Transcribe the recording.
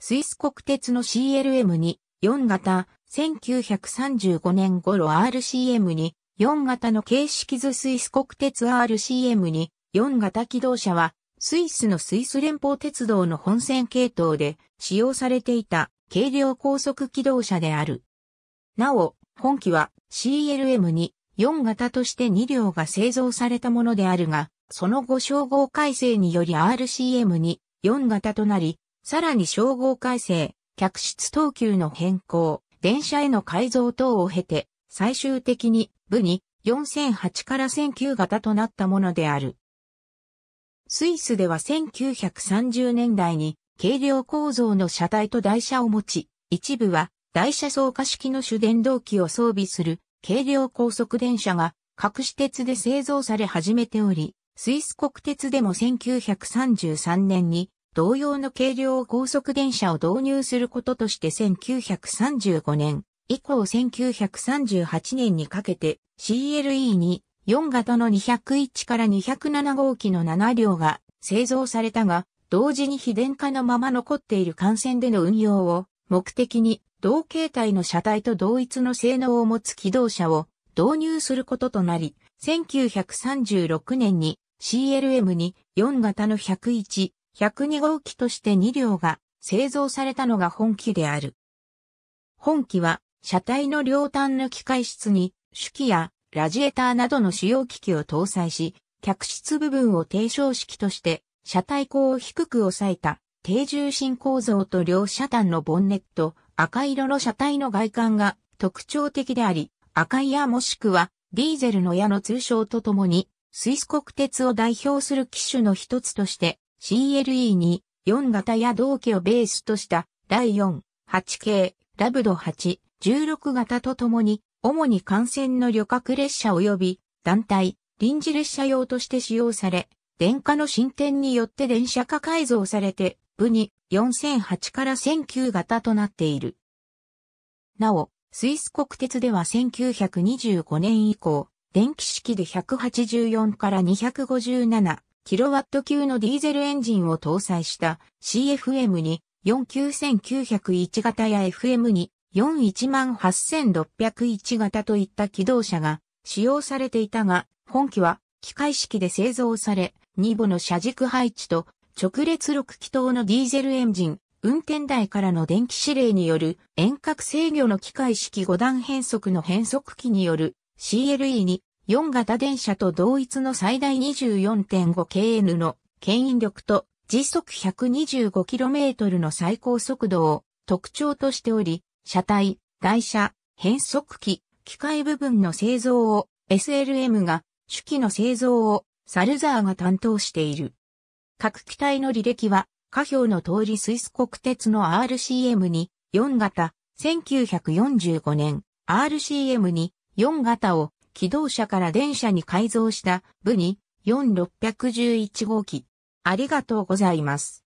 スイス国鉄の CLM に4型、1935年頃 RCM に4型の形式図スイス国鉄 RCM に4型機動車はスイスのスイス連邦鉄道の本線系統で使用されていた軽量高速機動車である。なお、本機は CLM に4型として2両が製造されたものであるが、その後称号改正により RCM に4型となり、さらに称号改正、客室等級の変更、電車への改造等を経て、最終的に部に4008から1009型となったものである。スイスでは1930年代に軽量構造の車体と台車を持ち、一部は台車走火式の主電動機を装備する軽量高速電車が各私鉄で製造され始めており、スイス国鉄でも1933年に同様の軽量高速電車を導入することとして1935年以降1938年にかけて CLE に4型の201から207号機の7両が製造されたが、同時に非電化のまま残っている幹線での運用を目的に同形態の車体と同一の性能を持つ機動車を導入することとなり、1936年に CLM に4型の101、102号機として2両が製造されたのが本機である。本機は車体の両端の機械室に手記やラジエーターなどの使用機器を搭載し、客室部分を低床式として車体高を低く抑えた低重心構造と両車端のボンネット、赤色の車体の外観が特徴的であり、赤い矢もしくはディーゼルの矢の通称とともに、スイス国鉄を代表する機種の一つとして CLE に4型や同期をベースとした第4、8系、ラブド8、16型とともに、主に幹線の旅客列車及び団体、臨時列車用として使用され、電化の進展によって電車化改造されて、部に4008から1009型となっている。なお、スイス国鉄では1925年以降、電気式で184から257、キロワット級のディーゼルエンジンを搭載した CFM に49901型や FM に418,601型といった機動車が使用されていたが、本機は機械式で製造され、ニボの車軸配置と直列6気筒のディーゼルエンジン、運転台からの電気指令による遠隔制御の機械式5段変速の変速機による CLE に4型電車と同一の最大 24.5kn の牽引力と時速 125km の最高速度を特徴としており、車体、台車、変速機、機械部分の製造を SLM が、主機の製造をサルザーが担当している。各機体の履歴は、下表の通りスイス国鉄の RCM に4型、1945年 RCM に4型を機動車から電車に改造した部に4611号機。ありがとうございます。